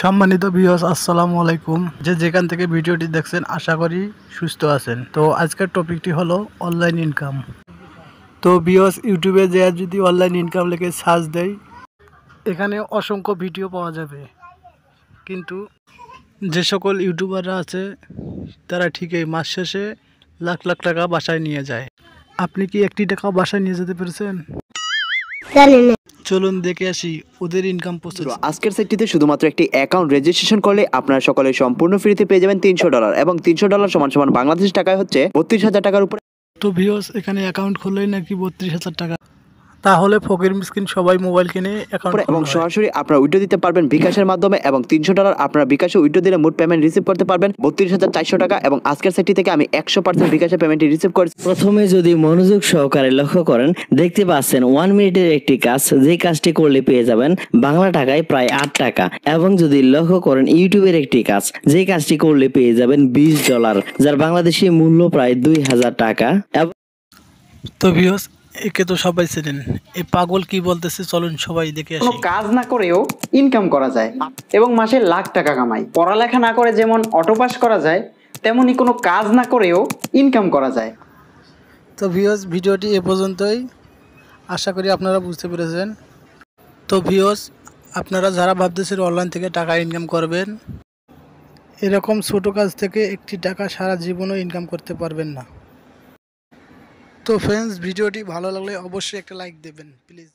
সম্মানিত বিহস আসসালামু আলাইকুম যে যেখান থেকে ভিডিওটি দেখছেন আশা করি সুস্থ আছেন তো আজকের টপিকটি হলো অনলাইন ইনকাম তো বিহস ইউটিউবে যে যদি অনলাইন ইনকাম লেখে সার্চ দেয় এখানে অসংখ্য ভিডিও পাওয়া যাবে কিন্তু যে সকল ইউটিউবাররা আছে তারা ঠিকই মাস শেষে লাখ লাখ টাকা বাসায় নিয়ে যায় আপনি কি একটি টাকা বাসায় নিয়ে যেতে পেরেছেন চলুন দেখে আসি ওদের ইনকাম প্রস্তুত আজকের সেটটিতে শুধুমাত্র একটি অ্যাকাউন্ট রেজিস্ট্রেশন করলে আপনারা সকলে সম্পূর্ণ ফ্রিতে পেয়ে যাবেন তিনশো ডলার এবং তিনশো ডলার সমান সমান বাংলাদেশ টাকায় হচ্ছে বত্রিশ হাজার টাকার উপরে তো ভিওস এখানে অ্যাকাউন্ট খুললেই নাকি বত্রিশ হাজার টাকা তাহলে ফকির মিসকিন সবাই মোবাইল কিনে অ্যাকাউন্ট এবং সরাসরি আপনারা উইড্রো দিতে পারবেন বিকাশের মাধ্যমে এবং তিনশো ডলার আপনারা বিকাশে উইড্রো দিলে মোট পেমেন্ট রিসিভ করতে পারবেন বত্রিশ হাজার টাকা এবং আজকের সেটটি থেকে আমি একশো পার্সেন্ট বিকাশে পেমেন্টটি রিসিভ করেছি প্রথমে যদি মনোযোগ সহকারে লক্ষ্য করেন দেখতে পাচ্ছেন ওয়ান মিনিটের একটি কাজ যে কাজটি করলে পেয়ে যাবেন বাংলা টাকায় প্রায় আট টাকা এবং যদি লক্ষ্য করেন ইউটিউবের একটি কাজ যে কাজটি করলে পেয়ে যাবেন বিশ ডলার যার বাংলাদেশি মূল্য প্রায় দুই হাজার টাকা তো ভিউস একে তো সবাই চেনেন এ পাগল কি বলতেছে চলুন সবাই দেখে আসি কাজ না করেও ইনকাম করা যায় এবং মাসে লাখ টাকা কামাই পড়ালেখা না করে যেমন অটো পাস করা যায় তেমনি কোনো কাজ না করেও ইনকাম করা যায় তো ভিওস ভিডিওটি এ পর্যন্তই আশা করি আপনারা বুঝতে পেরেছেন তো ভিওস আপনারা যারা ভাবতেছেন অনলাইন থেকে টাকা ইনকাম করবেন এরকম ছোটো কাজ থেকে একটি টাকা সারা জীবনও ইনকাম করতে পারবেন না তো ফ্রেন্ডস ভিডিওটি ভালো লাগলে অবশ্যই একটা লাইক দেবেন প্লিজ